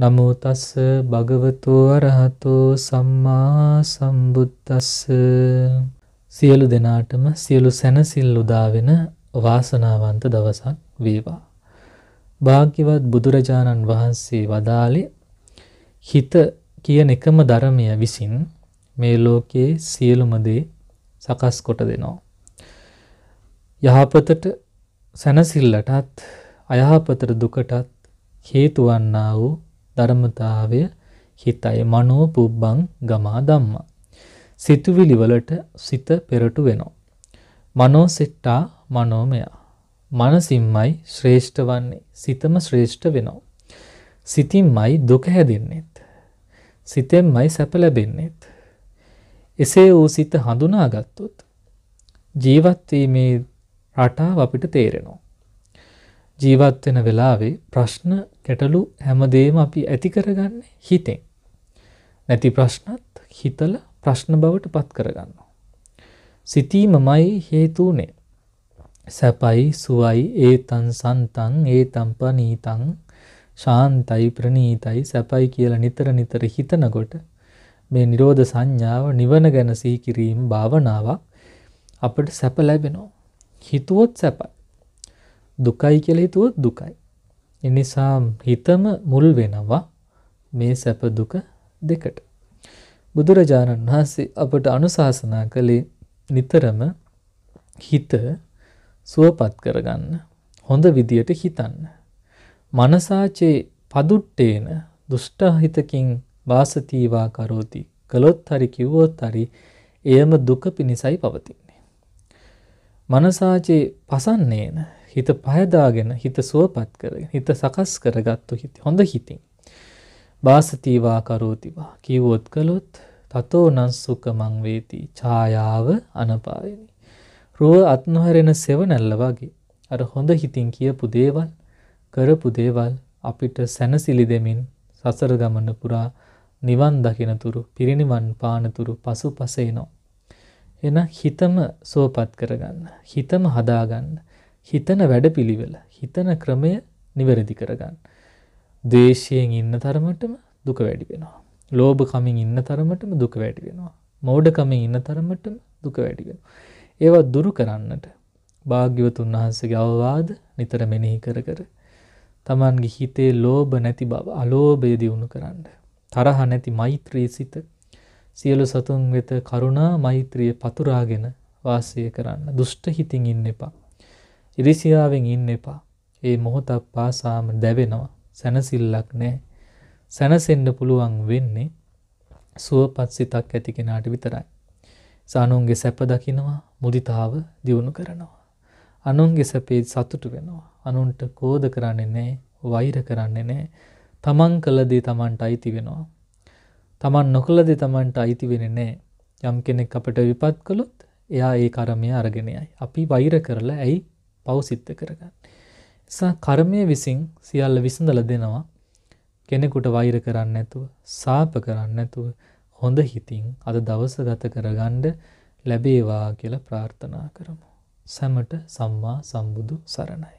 නමෝ තස්ස භගවතෝ අරහතෝ සම්මා සම්බුද්දස්ස සියලු දෙනාටම සියලු සැනසිල්ල උදා වෙන වාසනාවන්ත දවසක් වේවා. භාග්‍යවත් බුදුරජාණන් වහන්සේ වදාළේ හිත කියන එකම ධර්මය විසින් මේ ලෝකයේ සියලුම දේ සකස් කොට දෙනවා. යහපතට සැනසිල්ලටත් අයහපතට දුකටත් හේතු වන්නා වූ ධර්මතාවය හිතයි මනෝ පුබ්බං ගමා ධම්මා. සිතුවිලි වලට සිත පෙරටු වෙනවා. මනෝ සිට්ටා මනෝමය. මනසින්මයි ශ්‍රේෂ්ඨ වන්නේ. සිතම ශ්‍රේෂ්ඨ වෙනවා. සිතින්මයි දුක හැදෙන්නේත්. සිතෙන්මයි සැප ලැබෙන්නේත්. එසේ වූ සිත හඳුනාගත්තොත් ජීවත්වීමේ රටාව අපිට තේරෙනවා. ජීවත් වෙන වෙලාවේ ප්‍රශ්න ගැටලු හැමදේම අපි ඇති කරගන්නේ හිතෙන්. නැති ප්‍රශ්නත් හිතල ප්‍රශ්න බවට පත් කරගන්නවා. සිතීමමයි හේතුනේ. සැපයි සුවයි ඒතන් සන්තන් ඒතම් පනීතං ශාන්තයි ප්‍රනීතයි සැපයි කියලා නිතර නිතර හිතනකොට මේ නිරෝධ සංඥාව නිවන ගැන සිහි කිරීම භාවනාවක් අපට සැප ලැබෙනවා. හිතුවොත් සැපයි. දුකයි කියලා හිතුවොත් දුකයි. එනිසා හිතම මුල් වෙනවා මේ සැප දුක දෙකට. බුදුරජාණන් වහන්සේ අපට අනුශාසනා කළේ නිතරම හිත සුවපත් කරගන්න. හොඳ විදියට හිතන්න. මනසාචේ පදුට්ටේන දුෂ්ටහිතකින් වාසතීවා කරෝති. කළොත් හරි කිව්වොත් හරි එයම දුක පිණිසයි පවතින්නේ. මනසාචේ පසන්නේන හිත පහදාගෙන හිත සුවපත් කරගෙන හිත සකස් කරගත්තු හිත හොඳ හිතින් වාසතිවා කරෝතිවා කිව්වොත් කළොත් තතෝ නං සුඛමං වේති ඡායාව අනපායනි රුව අත්නොහැරෙන සෙවණැල්ල වගේ අර හොඳ හිතින් කියපු දේවල් කරපු දේවල් අපිට සැනසිලි දෙමින් සසර ගමන පුරා නිවන් දකිනතුරු පිරිනිවන් පානතුරු පසුපස එනවා එන හිතම සුවපත් කරගන්න හිතම හදාගන්න හිතන වැඩපිළිවෙල හිතන ක්‍රමය නිවැරදි කරගන්න. දේශයෙන් ඉන්න තරමටම දුක වැඩි වෙනවා. ලෝභ කමින් ඉන්න තරමටම දුක වැඩි වෙනවා. මෝඩ කමින් ඉන්න තරමටම දුක වැඩි වෙනවා. ඒවා දුරු කරන්නට භාග්‍යවතුන් වහන්සේගේ අවවාද නිතර මෙනෙහි කර කර තමන්ගේ හිතේ ලෝභ නැති බව අලෝභය දියුණු කරන්න. තරහ නැති මෛත්‍රී සිත සියලු සතුන් වෙත කරුණා මෛත්‍රිය පතුරාගෙන වාසය කරන්න. දුෂ්ට හිතින් ඉන්න එපා. ඉරිසියාවෙන් ඉන්න එපා. ඒ මොහොතක් පාසාම දැවෙනවා. සැනසිල්ලක් නෑ. සැනසෙන්න පුළුවන් වෙන්නේ සුවපත් සිතක් ඇති කෙනාට විතරයි. සානුන්ගේ සැප දකිනවා මුදිතාව දියුණු කරනවා. අනුන්ගේ සැපේ සතුටු වෙනවා. අනුන්ට කෝධ කරන්නේ නෑ, වෛර කරන්නේ නෑ. තමන් කළ දේ තමන්ට අයිති වෙනවා. තමන් නොකළ දේ තමන්ට අයිති වෙන්නේ නෑ. යම් කෙනෙක් අපට විපත් කළොත් එයා ඒ කරමය අරගෙනයයි. අපි වෛර කරලා ඇයි පෞසිද්ධ කරගන්න. නිසා කර්මය විසින් සියල්ල විසඳල දෙනවා කෙනෙකුට වෛර කරන්න නැතුව සාප කරන්න නැතුව හොඳ හිතින් අද දවස ගත කරගන්න ලැබේවා කියලා ප්‍රාර්ථනා කරමු. සැමට සම්මා සම්බුදු සරණයි.